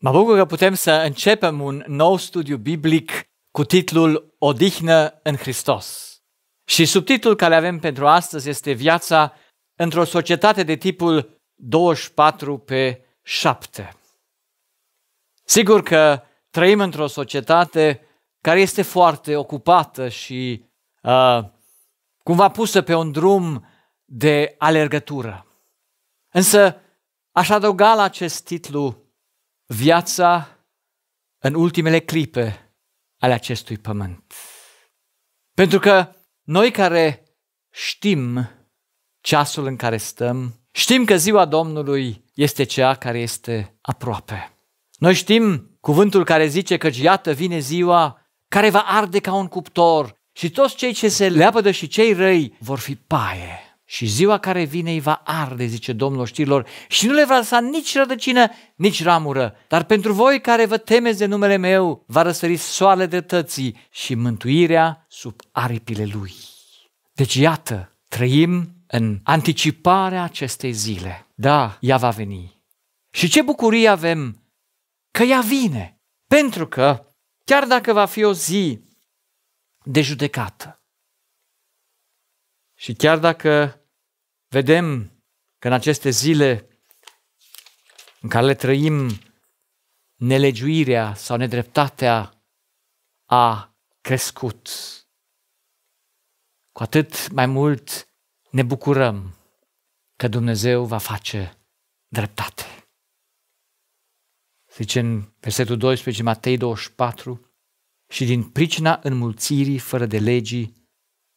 Mă bucur că putem să începem un nou studiu biblic cu titlul Odihnă în Hristos. Și subtitlul care avem pentru astăzi este Viața într-o societate de tipul 24 pe 7. Sigur că trăim într-o societate care este foarte ocupată și uh, cumva pusă pe un drum de alergătură. Însă aș adăuga la acest titlu viața în ultimele clipe ale acestui pământ. Pentru că noi care știm ceasul în care stăm, știm că ziua Domnului este cea care este aproape. Noi știm cuvântul care zice că iată vine ziua care va arde ca un cuptor și toți cei ce se leapădă și cei răi vor fi paie și ziua care vine îi va arde, zice Domnul știrilor, și nu le va lăsa nici rădăcină, nici ramură. Dar pentru voi care vă temeți de numele meu, va răsări soarele dreptății și mântuirea sub aripile lui. Deci iată, trăim în anticiparea acestei zile. Da, ea va veni. Și ce bucurie avem că ea vine. Pentru că, chiar dacă va fi o zi de judecată, și chiar dacă Vedem că în aceste zile în care le trăim, nelegiuirea sau nedreptatea a crescut. Cu atât mai mult ne bucurăm că Dumnezeu va face dreptate. Zice în versetul 12, Matei 24, și din pricina înmulțirii fără de legii,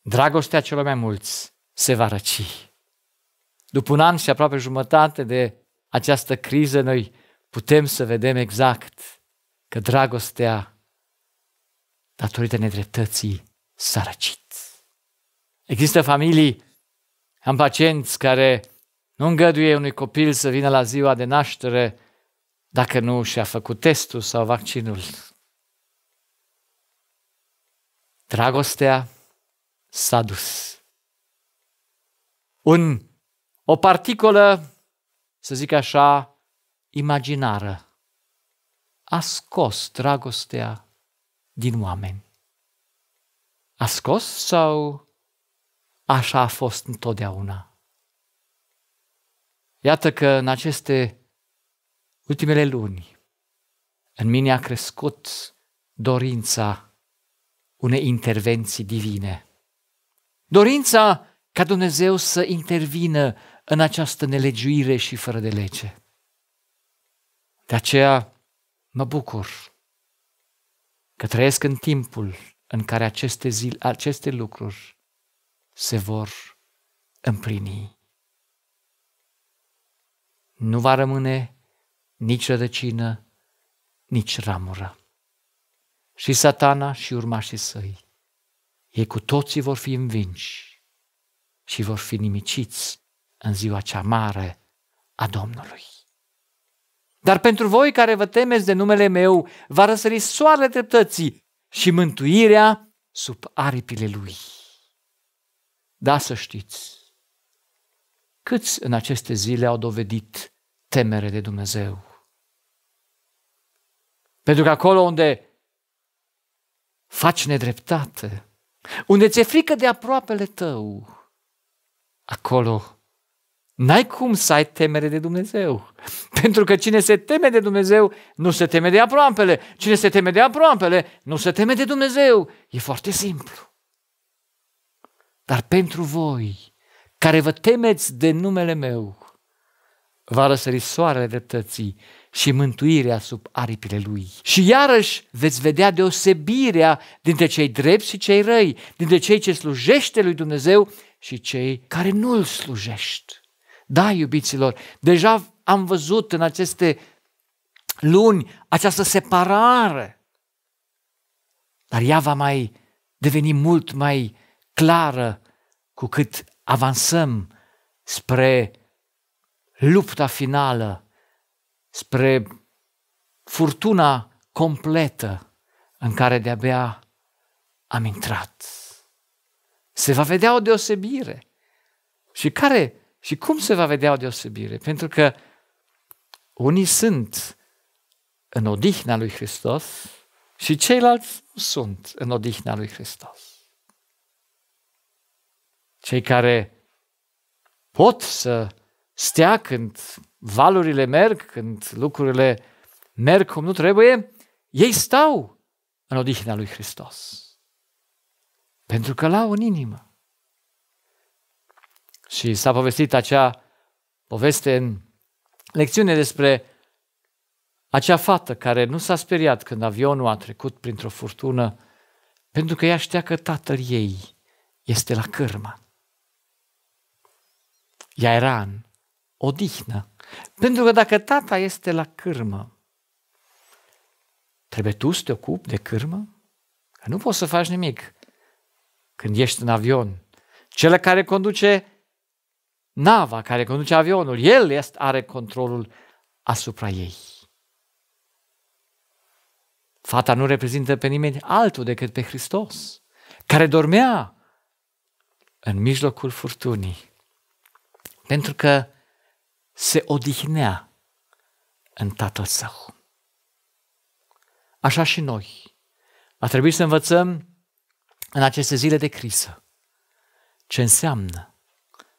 dragostea celor mai mulți se va răci. După un an și aproape jumătate de această criză, noi putem să vedem exact că dragostea, datorită nedreptății, s-a răcit. Există familii am pacienți care nu îngăduie unui copil să vină la ziua de naștere dacă nu și-a făcut testul sau vaccinul. Dragostea s-a dus. Un o particolă, să zic așa, imaginară. A scos dragostea din oameni. A scos sau așa a fost întotdeauna? Iată că în aceste ultimele luni, în mine a crescut dorința unei intervenții divine. Dorința ca Dumnezeu să intervină în această nelegiuire și fără de lege. De aceea mă bucur că trăiesc în timpul în care aceste, zile, aceste lucruri se vor împlini. Nu va rămâne nici rădăcină, nici ramură. Și satana și urmașii săi, ei cu toții vor fi învinși și vor fi nimiciți în ziua cea mare a Domnului. Dar pentru voi care vă temeți de numele meu, va răsări soarele dreptății și mântuirea sub aripile lui. Da, să știți, câți în aceste zile au dovedit temere de Dumnezeu? Pentru că acolo unde faci nedreptate, unde ți-e frică de aproapele tău, acolo N-ai cum să ai temere de Dumnezeu. Pentru că cine se teme de Dumnezeu nu se teme de aproapele. Cine se teme de aproapele nu se teme de Dumnezeu. E foarte simplu. Dar pentru voi, care vă temeți de numele meu, va răsări soarele dreptății și mântuirea sub aripile lui. Și iarăși veți vedea deosebirea dintre cei drepți și cei răi, dintre cei ce slujește lui Dumnezeu și cei care nu-l slujește. Da, iubiților, deja am văzut în aceste luni această separare, dar ea va mai deveni mult mai clară cu cât avansăm spre lupta finală, spre furtuna completă în care de-abia am intrat. Se va vedea o deosebire. Și care și cum se va vedea o deosebire? Pentru că unii sunt în odihna lui Hristos și ceilalți nu sunt în odihna lui Hristos. Cei care pot să stea când valurile merg, când lucrurile merg cum nu trebuie, ei stau în odihna lui Hristos. Pentru că l-au în inimă. Și s-a povestit acea poveste în lecțiune despre acea fată care nu s-a speriat când avionul a trecut printr-o furtună, pentru că ea știa că tatăl ei este la cârmă. Ea era în odihnă. Pentru că dacă tata este la cârmă, trebuie tu să te ocupi de cârmă? Că nu poți să faci nimic când ești în avion. Cel care conduce nava care conduce avionul, el este, are controlul asupra ei. Fata nu reprezintă pe nimeni altul decât pe Hristos, care dormea în mijlocul furtunii, pentru că se odihnea în Tatăl Său. Așa și noi. A trebuit să învățăm în aceste zile de criză ce înseamnă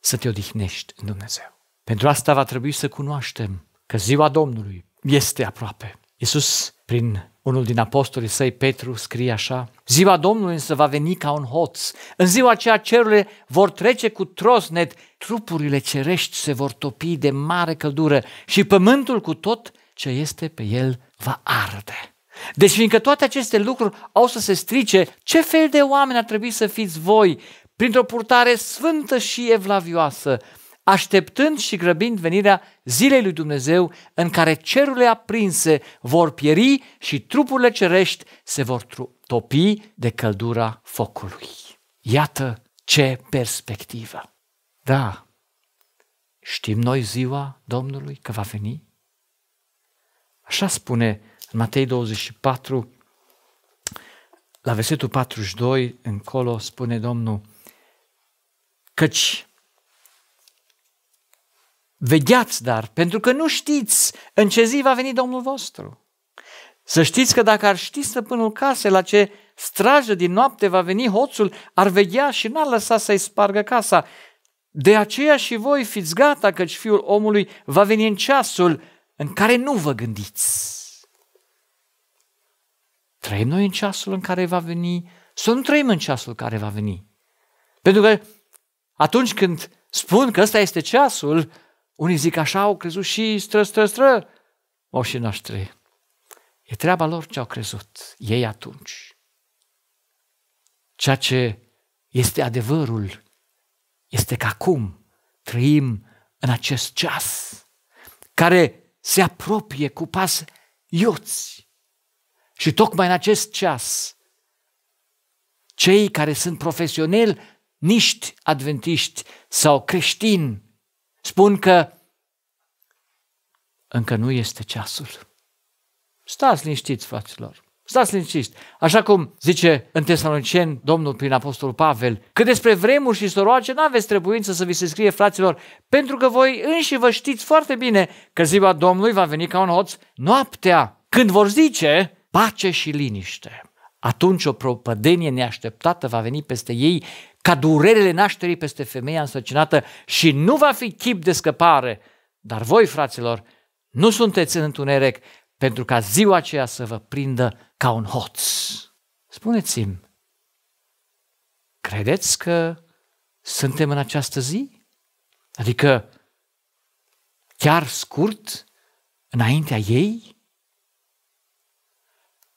să te odihnești în Dumnezeu. Pentru asta va trebui să cunoaștem că ziua Domnului este aproape. Iisus, prin unul din apostolii săi, Petru, scrie așa, Ziua Domnului însă va veni ca un hoț. În ziua aceea cerurile vor trece cu trosnet, trupurile cerești se vor topi de mare căldură și pământul cu tot ce este pe el va arde. Deci fiindcă toate aceste lucruri au să se strice, ce fel de oameni ar trebui să fiți voi printr-o purtare sfântă și evlavioasă, așteptând și grăbind venirea zilei lui Dumnezeu în care cerurile aprinse vor pieri și trupurile cerești se vor topi de căldura focului. Iată ce perspectivă! Da, știm noi ziua Domnului că va veni? Așa spune în Matei 24, la versetul 42 încolo spune Domnul, Căci Vegheați, dar, pentru că nu știți în ce zi va veni Domnul vostru. Să știți că dacă ar ști stăpânul case la ce strajă din noapte va veni hoțul, ar veghea și n-ar lăsa să-i spargă casa. De aceea și voi fiți gata, căci fiul omului va veni în ceasul în care nu vă gândiți. Trăim noi în ceasul în care va veni, să nu trăim în ceasul care va veni. Pentru că atunci când spun că ăsta este ceasul, unii zic așa, au crezut și stră, stră, stră, moșii noștri. E treaba lor ce au crezut, ei atunci. Ceea ce este adevărul este că acum trăim în acest ceas care se apropie cu pas iuți. Și tocmai în acest ceas, cei care sunt profesioneli niști adventiști sau creștini spun că încă nu este ceasul. Stați liniștiți, fraților, stați liniștiți. Așa cum zice în Tesalonicen Domnul prin Apostolul Pavel, că despre vremuri și soroace nu aveți trebuință să vi se scrie, fraților, pentru că voi înși vă știți foarte bine că ziua Domnului va veni ca un hoț noaptea, când vor zice pace și liniște. Atunci o propădenie neașteptată va veni peste ei ca durerele nașterii peste femeia însărcinată și nu va fi chip de scăpare. Dar voi, fraților, nu sunteți în întuneric pentru ca ziua aceea să vă prindă ca un hoț. Spuneți-mi, credeți că suntem în această zi? Adică chiar scurt înaintea ei?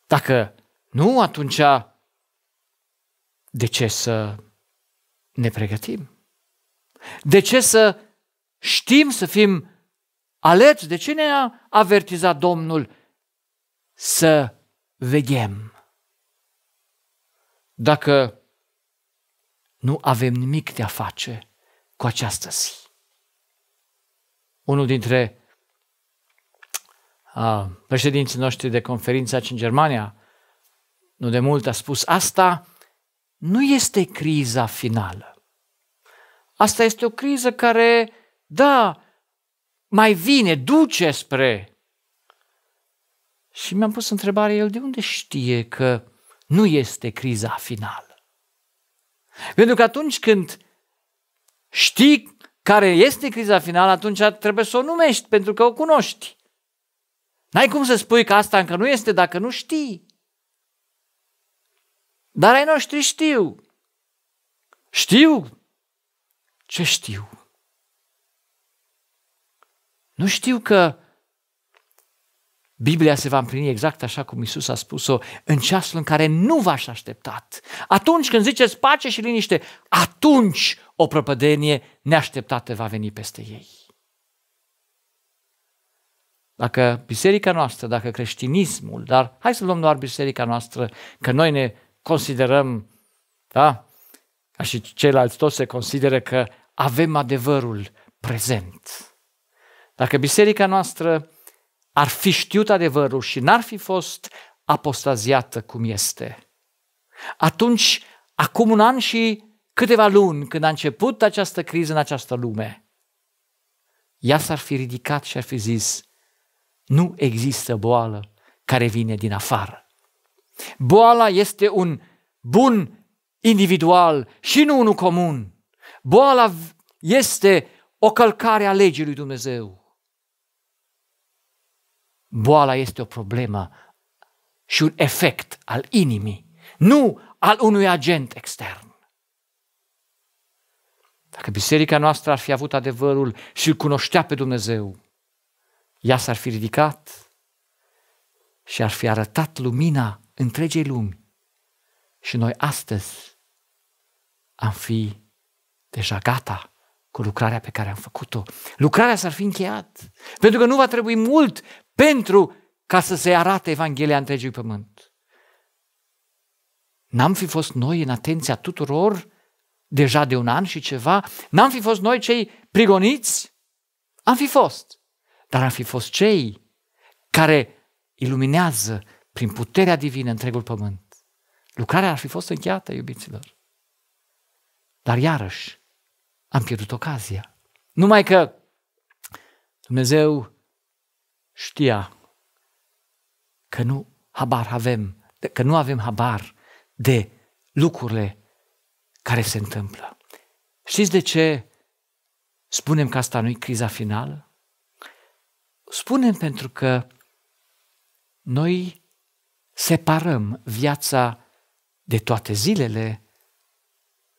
Dacă nu, atunci de ce să ne pregătim? De ce să știm să fim alerți? De ce ne-a avertizat Domnul să vedem Dacă nu avem nimic de a face cu această zi. Unul dintre uh, președinții noștri de conferință aici în Germania, nu de mult, a spus asta, nu este criza finală. Asta este o criză care, da, mai vine, duce spre. Și mi-am pus întrebarea, el de unde știe că nu este criza finală? Pentru că atunci când știi care este criza finală, atunci trebuie să o numești, pentru că o cunoști. N-ai cum să spui că asta încă nu este dacă nu știi. Dar ai noștri știu. Știu? Ce știu? Nu știu că Biblia se va împlini exact așa cum Isus a spus-o în ceasul în care nu v-aș așteptat. Atunci când ziceți pace și liniște, atunci o prăpădenie neașteptată va veni peste ei. Dacă biserica noastră, dacă creștinismul, dar hai să luăm doar biserica noastră, că noi ne considerăm, da? Ca și ceilalți toți se consideră că avem adevărul prezent. Dacă biserica noastră ar fi știut adevărul și n-ar fi fost apostaziată cum este, atunci, acum un an și câteva luni, când a început această criză în această lume, ea s-ar fi ridicat și ar fi zis, nu există boală care vine din afară Boala este un bun individual și nu unul comun. Boala este o călcare a legii lui Dumnezeu. Boala este o problemă și un efect al inimii, nu al unui agent extern. Dacă biserica noastră ar fi avut adevărul și îl cunoștea pe Dumnezeu, ea s-ar fi ridicat și ar fi arătat lumina întregii lumi și noi astăzi am fi deja gata cu lucrarea pe care am făcut-o. Lucrarea s-ar fi încheiat, pentru că nu va trebui mult pentru ca să se arate Evanghelia întregii pământ. N-am fi fost noi în atenția tuturor deja de un an și ceva, n-am fi fost noi cei prigoniți, am fi fost, dar am fi fost cei care iluminează prin puterea divină întregul pământ. Lucrarea ar fi fost încheiată, iubiților. Dar iarăși am pierdut ocazia. Numai că Dumnezeu știa că nu habar avem, că nu avem habar de lucrurile care se întâmplă. Știți de ce spunem că asta nu e criza finală? Spunem pentru că noi separăm viața de toate zilele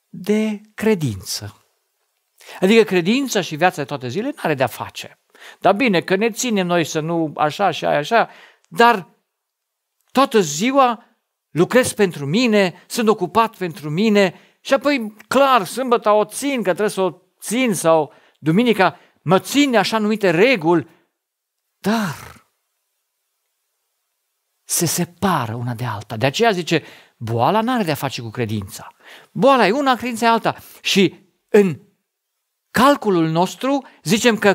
de credință. Adică credința și viața de toate zilele nu are de-a face. Dar bine, că ne ținem noi să nu așa și aia, așa, dar toată ziua lucrez pentru mine, sunt ocupat pentru mine și apoi, clar, sâmbătă o țin, că trebuie să o țin sau duminica, mă țin așa numite reguli, dar se separă una de alta. De aceea zice, boala n-are de a face cu credința. Boala e una, credința e alta. Și în calculul nostru zicem că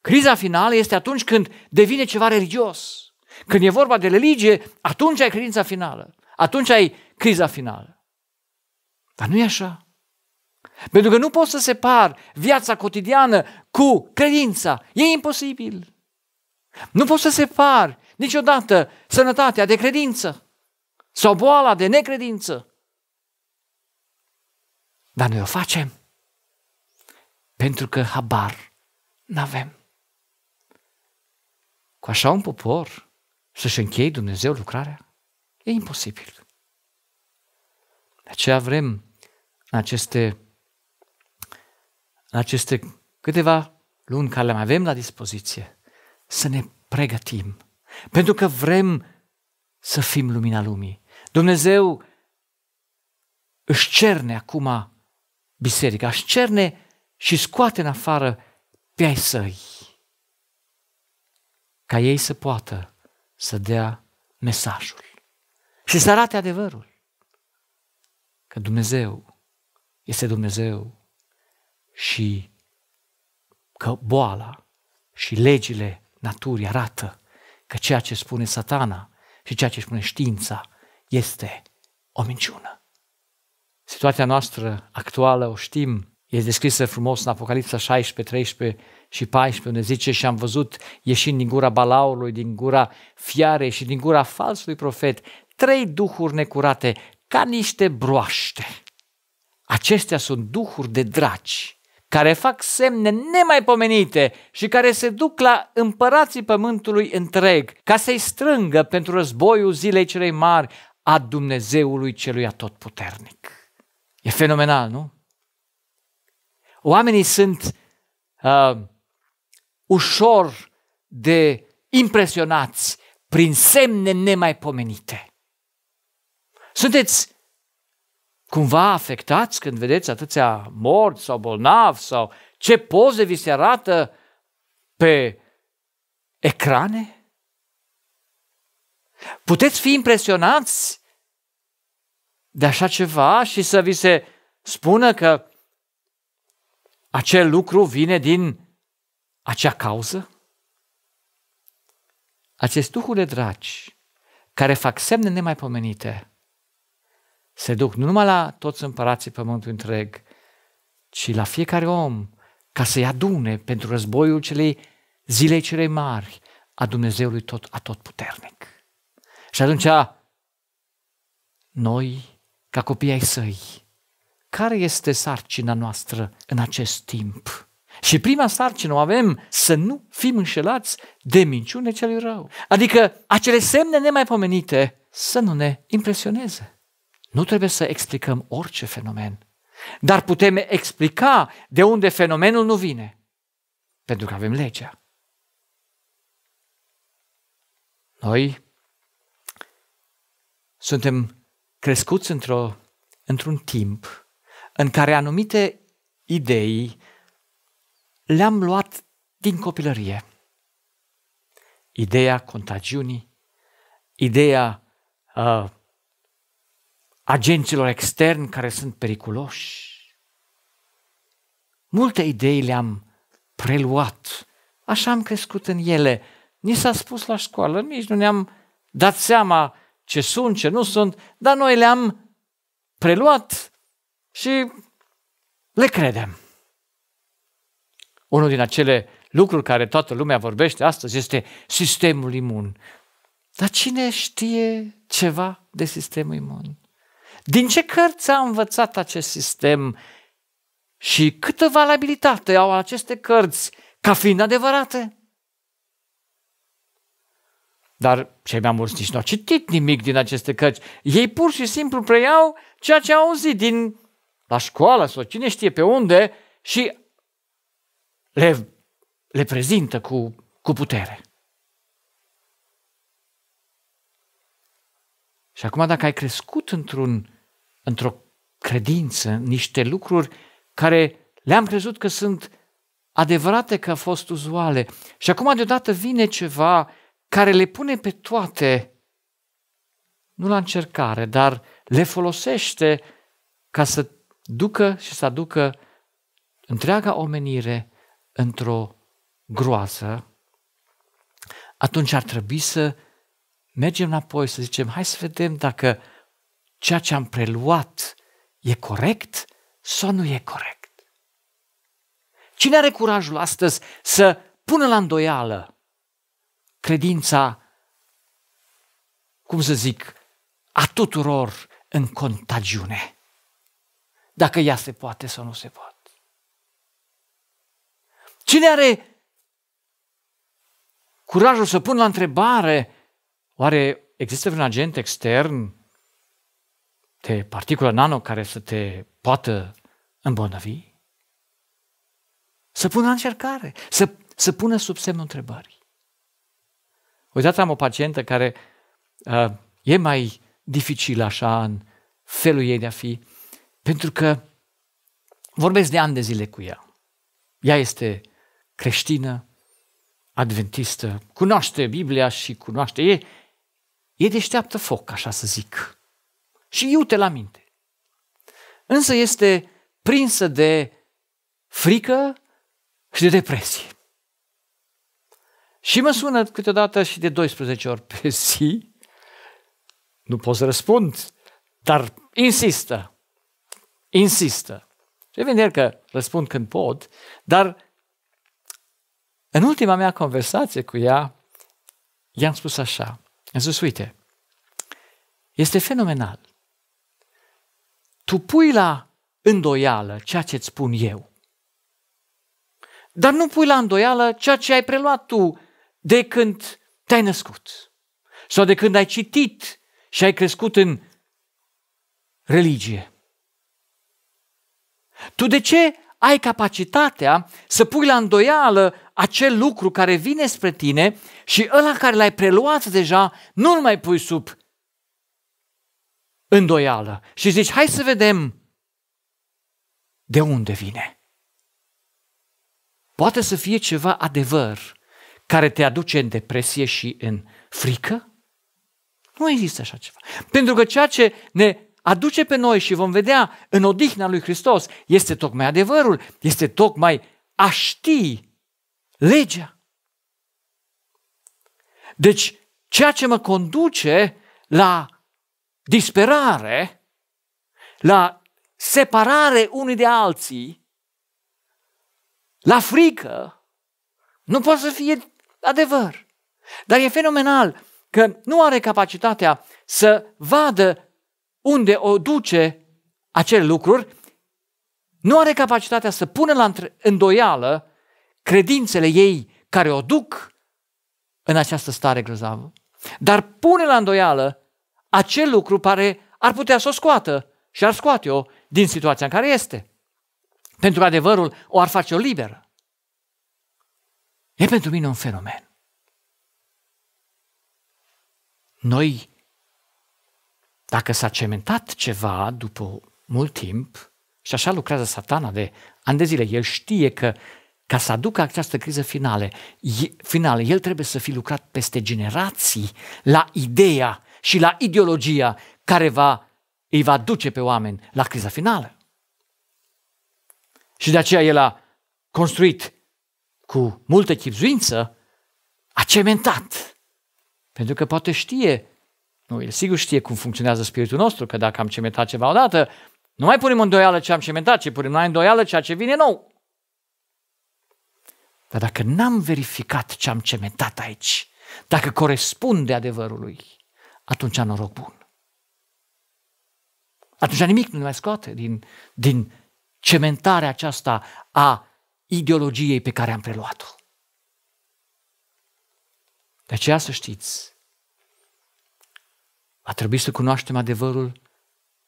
criza finală este atunci când devine ceva religios. Când e vorba de religie, atunci ai credința finală. Atunci ai criza finală. Dar nu e așa. Pentru că nu poți să separ viața cotidiană cu credința. E imposibil. Nu poți să separi niciodată sănătatea de credință sau boala de necredință. Dar noi o facem pentru că habar n-avem. Cu așa un popor să-și închei Dumnezeu lucrarea? E imposibil. De aceea vrem aceste, aceste câteva luni care le mai avem la dispoziție să ne pregătim pentru că vrem să fim lumina lumii. Dumnezeu își cerne acum biserica, își cerne și scoate în afară pe ai săi, ca ei să poată să dea mesajul și să arate adevărul că Dumnezeu este Dumnezeu și că boala și legile naturii arată că ceea ce spune satana și ceea ce spune știința este o minciună. Situația noastră actuală, o știm, este descrisă frumos în Apocalipsa 16, 13 și 14, unde zice și am văzut ieșind din gura balaurului, din gura fiarei și din gura falsului profet, trei duhuri necurate, ca niște broaște. Acestea sunt duhuri de draci care fac semne nemaipomenite și care se duc la împărații pământului întreg, ca să-i strângă pentru războiul zilei celei mari a Dumnezeului celui atotputernic. E fenomenal, nu? Oamenii sunt uh, ușor de impresionați prin semne nemaipomenite. Sunteți cumva afectați când vedeți atâția morți sau bolnavi sau ce poze vi se arată pe ecrane? Puteți fi impresionați de așa ceva și să vi se spună că acel lucru vine din acea cauză? Acest de dragi, care fac semne nemaipomenite, se duc nu numai la toți împărații pământului întreg, ci la fiecare om, ca să-i adune pentru războiul celei zilei celei mari a Dumnezeului tot, a tot puternic. Și atunci, noi, ca copii ai săi, care este sarcina noastră în acest timp? Și prima sarcină o avem să nu fim înșelați de minciune celui rău. Adică acele semne nemaipomenite să nu ne impresioneze. Nu trebuie să explicăm orice fenomen, dar putem explica de unde fenomenul nu vine, pentru că avem legea. Noi suntem crescuți într-o, într-un timp în care anumite idei le-am luat din copilărie. Ideea contagiunii, ideea uh, agenților externi care sunt periculoși. Multe idei le-am preluat, așa am crescut în ele. Ni s-a spus la școală, nici nu ne-am dat seama ce sunt, ce nu sunt, dar noi le-am preluat și le credem. Unul din acele lucruri care toată lumea vorbește astăzi este sistemul imun. Dar cine știe ceva de sistemul imun? Din ce cărți a învățat acest sistem și câtă valabilitate au aceste cărți ca fiind adevărate? Dar cei mai mulți nici nu au citit nimic din aceste cărți. Ei pur și simplu preiau ceea ce au auzit din la școală sau cine știe pe unde și le, le prezintă cu, cu putere. Și acum dacă ai crescut într-un într-o credință niște lucruri care le-am crezut că sunt adevărate că au fost uzuale. Și acum deodată vine ceva care le pune pe toate, nu la încercare, dar le folosește ca să ducă și să aducă întreaga omenire într-o groază, atunci ar trebui să mergem înapoi, să zicem, hai să vedem dacă ceea ce am preluat e corect sau nu e corect. Cine are curajul astăzi să pună la îndoială credința, cum să zic, a tuturor în contagiune? Dacă ea se poate sau nu se poate. Cine are curajul să pună la întrebare, oare există vreun agent extern de particulă nano care să te poată îmbolnăvi? Să pună încercare, să, să pună sub semnul întrebării. Uitați, am o pacientă care uh, e mai dificil așa în felul ei de a fi, pentru că vorbesc de ani de zile cu ea. Ea este creștină, adventistă, cunoaște Biblia și cunoaște. E, e deșteaptă foc, așa să zic și iute la minte. Însă este prinsă de frică și de depresie. Și mă sună câteodată și de 12 ori pe zi. Nu pot să răspund, dar insistă. Insistă. Și evident că răspund când pot, dar în ultima mea conversație cu ea, i-am spus așa. Am zis, uite, este fenomenal tu pui la îndoială ceea ce îți spun eu. Dar nu pui la îndoială ceea ce ai preluat tu de când te-ai născut sau de când ai citit și ai crescut în religie. Tu de ce ai capacitatea să pui la îndoială acel lucru care vine spre tine și ăla care l-ai preluat deja, nu-l mai pui sub îndoială și zici, hai să vedem de unde vine. Poate să fie ceva adevăr care te aduce în depresie și în frică? Nu există așa ceva. Pentru că ceea ce ne aduce pe noi și vom vedea în odihna lui Hristos este tocmai adevărul, este tocmai a ști legea. Deci, ceea ce mă conduce la disperare, la separare unii de alții, la frică, nu poate să fie adevăr. Dar e fenomenal că nu are capacitatea să vadă unde o duce acele lucruri, nu are capacitatea să pună la îndoială credințele ei care o duc în această stare grozavă, dar pune la îndoială acel lucru care ar putea să o scoată și ar scoate-o din situația în care este. Pentru că adevărul o ar face-o liberă. E pentru mine un fenomen. Noi, dacă s-a cementat ceva după mult timp, și așa lucrează satana de ani de zile, el știe că ca să aducă această criză finale, finală, el trebuie să fi lucrat peste generații la ideea și la ideologia care va, îi va duce pe oameni la criza finală. Și de aceea el a construit cu multă chipzuință, a cementat. Pentru că poate știe, nu, el sigur știe cum funcționează spiritul nostru, că dacă am cementat ceva odată, nu mai punem îndoială ce am cementat, ci punem la îndoială ceea ce vine nou. Dar dacă n-am verificat ce am cementat aici, dacă corespunde adevărului, atunci noroc bun. Atunci nimic nu ne mai scoate din, din cementarea aceasta a ideologiei pe care am preluat-o. De aceea să știți, A trebuit să cunoaștem adevărul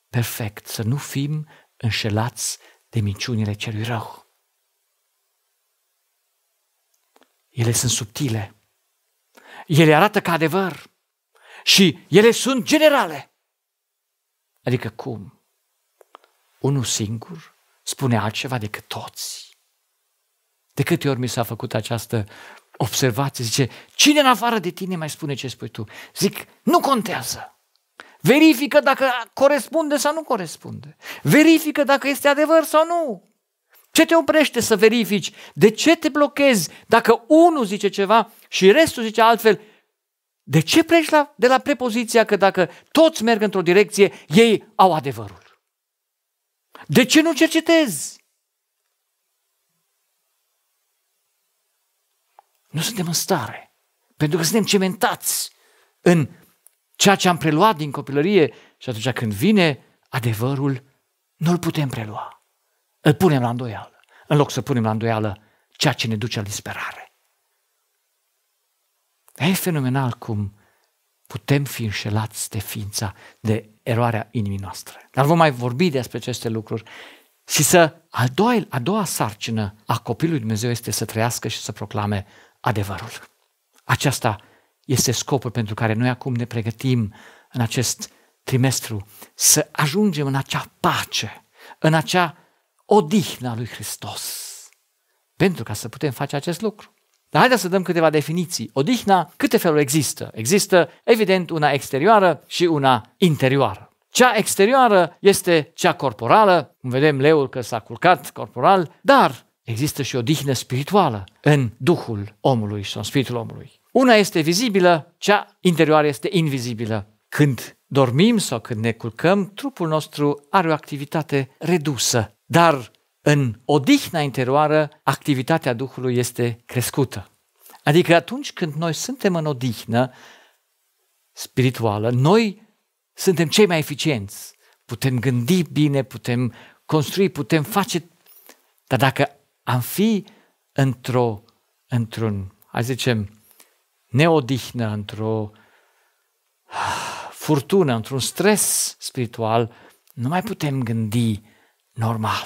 perfect, să nu fim înșelați de minciunile celui rău. Ele sunt subtile. Ele arată ca adevăr și ele sunt generale. Adică cum? Unul singur spune altceva decât toți. De câte ori mi s-a făcut această observație, zice, cine în afară de tine mai spune ce spui tu? Zic, nu contează. Verifică dacă corespunde sau nu corespunde. Verifică dacă este adevăr sau nu. Ce te oprește să verifici? De ce te blochezi dacă unul zice ceva și restul zice altfel? De ce pleci la, de la prepoziția că dacă toți merg într-o direcție, ei au adevărul? De ce nu cercetezi? Nu suntem în stare, pentru că suntem cementați în ceea ce am preluat din copilărie și atunci când vine adevărul, nu-l putem prelua. Îl punem la îndoială, în loc să punem la îndoială ceea ce ne duce la disperare. Dar e fenomenal cum putem fi înșelați de ființa, de eroarea inimii noastre. Dar vom mai vorbi despre aceste lucruri și să, a doua, a doua sarcină a copilului Dumnezeu este să trăiască și să proclame adevărul. Aceasta este scopul pentru care noi acum ne pregătim în acest trimestru să ajungem în acea pace, în acea odihnă a lui Hristos, pentru ca să putem face acest lucru. Dar haideți să dăm câteva definiții. Odihna, câte feluri există? Există, evident, una exterioară și una interioară. Cea exterioară este cea corporală, cum vedem leul că s-a culcat corporal, dar există și o dihnă spirituală în duhul omului sau în spiritul omului. Una este vizibilă, cea interioară este invizibilă. Când dormim sau când ne culcăm, trupul nostru are o activitate redusă, dar în odihna interioară, activitatea Duhului este crescută. Adică atunci când noi suntem în odihnă spirituală, noi suntem cei mai eficienți. Putem gândi bine, putem construi, putem face. Dar dacă am fi într-o, într-un, hai zicem, neodihnă, într-o furtună, într-un stres spiritual, nu mai putem gândi normal.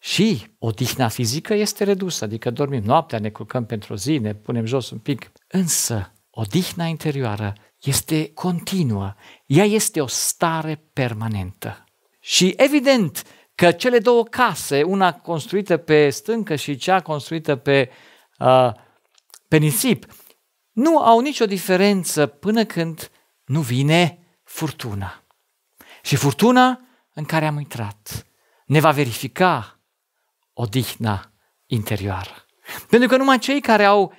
Și odihna fizică este redusă, adică dormim noaptea, ne culcăm pentru o zi, ne punem jos un pic. Însă, odihna interioară este continuă, ea este o stare permanentă. Și evident că cele două case, una construită pe stâncă și cea construită pe, uh, pe nisip, nu au nicio diferență până când nu vine furtuna. Și furtuna în care am intrat ne va verifica odihna interioară. Pentru că numai cei care au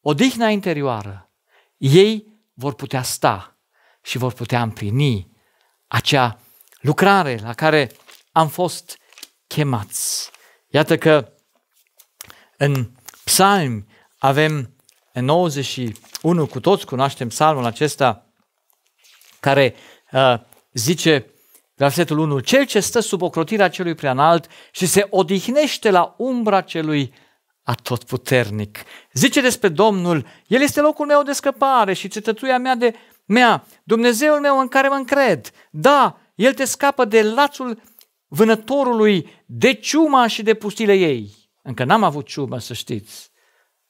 odihna interioară, ei vor putea sta și vor putea împlini acea lucrare la care am fost chemați. Iată că în psalmi avem în 91, cu toți cunoaștem psalmul acesta, care uh, zice Versetul 1. Cel ce stă sub ocrotirea celui preanalt și se odihnește la umbra celui atotputernic. Zice despre Domnul, El este locul meu de scăpare și țetătuia mea de mea, Dumnezeul meu în care mă încred. Da, El te scapă de lațul vânătorului, de ciuma și de pustile ei. Încă n-am avut ciumă, să știți.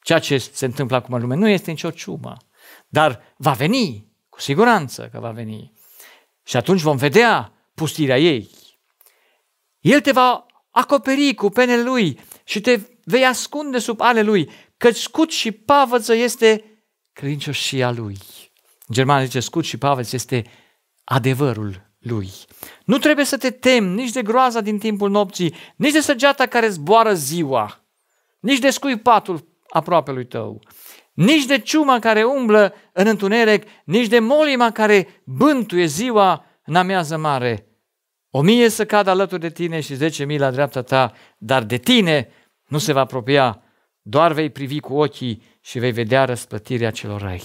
Ceea ce se întâmplă acum în lume nu este nicio ciumă, dar va veni, cu siguranță că va veni. Și atunci vom vedea pustirea ei. El te va acoperi cu penele lui și te vei ascunde sub ale lui, căci scut și pavăță este credincioșia lui. În germană zice scut și pavăță este adevărul lui. Nu trebuie să te temi nici de groaza din timpul nopții, nici de săgeata care zboară ziua, nici de scuipatul aproape lui tău, nici de ciuma care umblă în întuneric, nici de molima care bântuie ziua în amiază mare, o mie să cadă alături de tine și zece mii la dreapta ta, dar de tine nu se va apropia, doar vei privi cu ochii și vei vedea răsplătirea celor răi.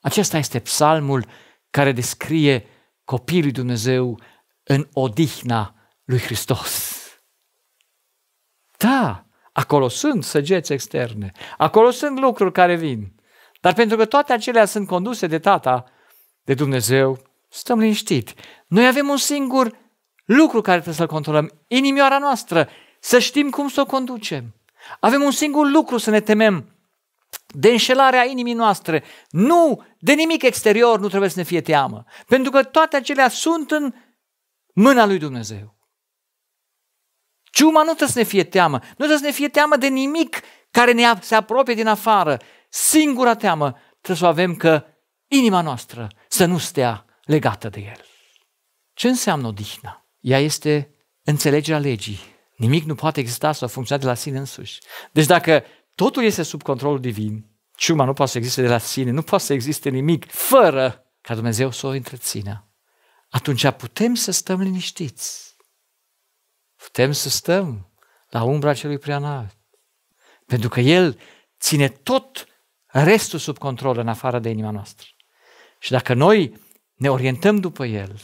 Acesta este psalmul care descrie copiii lui Dumnezeu în odihna lui Hristos. Da, acolo sunt săgeți externe, acolo sunt lucruri care vin, dar pentru că toate acelea sunt conduse de Tata, de Dumnezeu, stăm liniștit. Noi avem un singur lucru care trebuie să-l controlăm, inimioara noastră, să știm cum să o conducem. Avem un singur lucru să ne temem, de înșelarea inimii noastre. Nu, de nimic exterior nu trebuie să ne fie teamă, pentru că toate acelea sunt în mâna lui Dumnezeu. Ciuma nu trebuie să ne fie teamă, nu trebuie să ne fie teamă de nimic care ne se apropie din afară. Singura teamă trebuie să o avem că inima noastră să nu stea legată de el. Ce înseamnă odihna? Ea este înțelegerea legii. Nimic nu poate exista sau funcționa de la sine însuși. Deci dacă totul este sub controlul divin, ciuma nu poate să existe de la sine, nu poate să existe nimic fără ca Dumnezeu să o întrețină, atunci putem să stăm liniștiți. Putem să stăm la umbra celui preanalt. Pentru că El ține tot restul sub control în afară de inima noastră. Și dacă noi ne orientăm după El,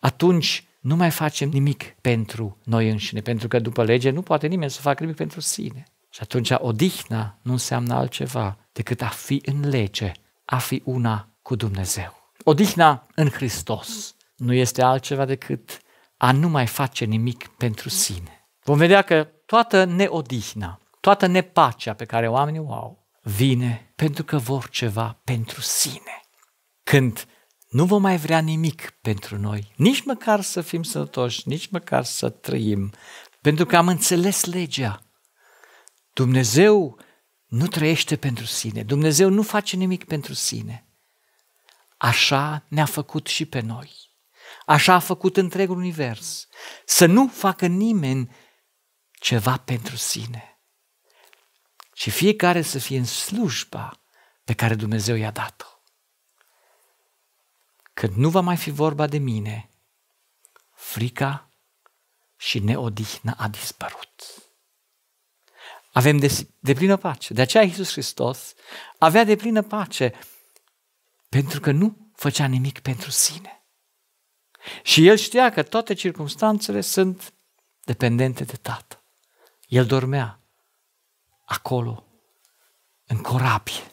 atunci nu mai facem nimic pentru noi înșine, pentru că după lege nu poate nimeni să facă nimic pentru sine. Și atunci odihna nu înseamnă altceva decât a fi în lege, a fi una cu Dumnezeu. Odihna în Hristos nu este altceva decât a nu mai face nimic pentru sine. Vom vedea că toată neodihna, toată nepacea pe care oamenii o au, vine pentru că vor ceva pentru sine. Când nu vom mai vrea nimic pentru noi, nici măcar să fim sănătoși, nici măcar să trăim, pentru că am înțeles legea. Dumnezeu nu trăiește pentru sine, Dumnezeu nu face nimic pentru sine. Așa ne-a făcut și pe noi. Așa a făcut întregul univers. Să nu facă nimeni ceva pentru sine. Și fiecare să fie în slujba pe care Dumnezeu i-a dat-o când nu va mai fi vorba de mine, frica și neodihna a dispărut. Avem de, de plină pace. De aceea Iisus Hristos avea de plină pace, pentru că nu făcea nimic pentru sine. Și el știa că toate circunstanțele sunt dependente de Tată. El dormea acolo, în corabie.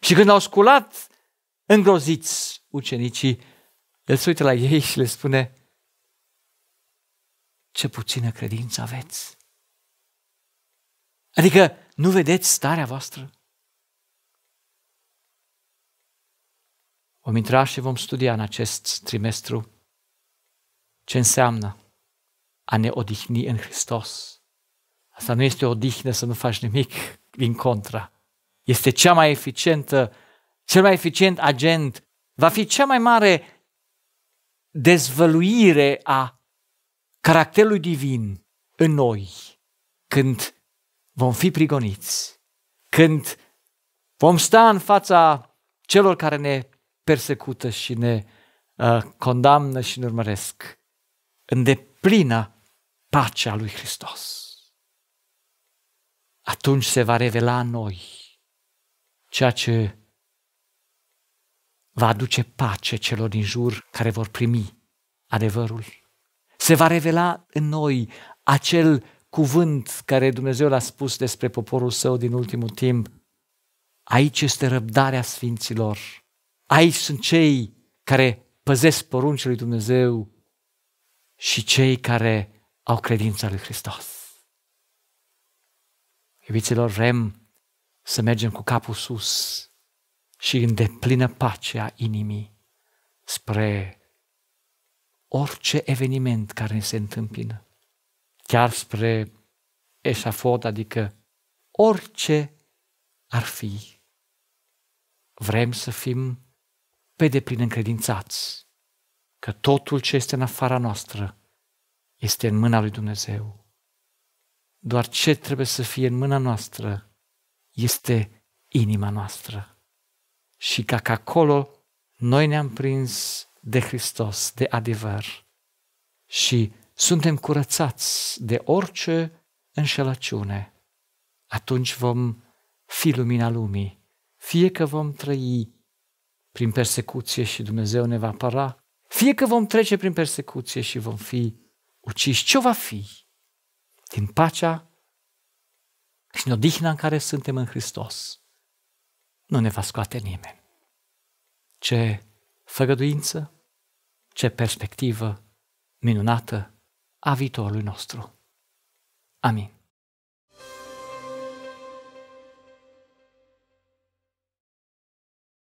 Și când au sculat îngroziți ucenicii, el se uită la ei și le spune, ce puțină credință aveți. Adică nu vedeți starea voastră? Vom intra și vom studia în acest trimestru ce înseamnă a ne odihni în Hristos. Asta nu este o odihnă să nu faci nimic din contra. Este cea mai eficientă cel mai eficient agent, va fi cea mai mare dezvăluire a caracterului divin în noi când vom fi prigoniți, când vom sta în fața celor care ne persecută și ne uh, condamnă și ne urmăresc în deplină pacea lui Hristos. Atunci se va revela în noi ceea ce va aduce pace celor din jur care vor primi adevărul. Se va revela în noi acel cuvânt care Dumnezeu l-a spus despre poporul său din ultimul timp. Aici este răbdarea sfinților. Aici sunt cei care păzesc poruncile lui Dumnezeu și cei care au credința lui Hristos. Iubiților, vrem să mergem cu capul sus și în deplină pace a inimii spre orice eveniment care ne se întâmpină, chiar spre eșafod, adică orice ar fi. Vrem să fim pe deplin încredințați că totul ce este în afara noastră este în mâna lui Dumnezeu. Doar ce trebuie să fie în mâna noastră este inima noastră și ca că acolo noi ne-am prins de Hristos, de adevăr și suntem curățați de orice înșelăciune, atunci vom fi lumina lumii, fie că vom trăi prin persecuție și Dumnezeu ne va apăra, fie că vom trece prin persecuție și vom fi uciși. Ce va fi? Din pacea și în odihna în care suntem în Hristos nu ne va scoate nimeni. Ce făgăduință, ce perspectivă minunată a viitorului nostru. Amin.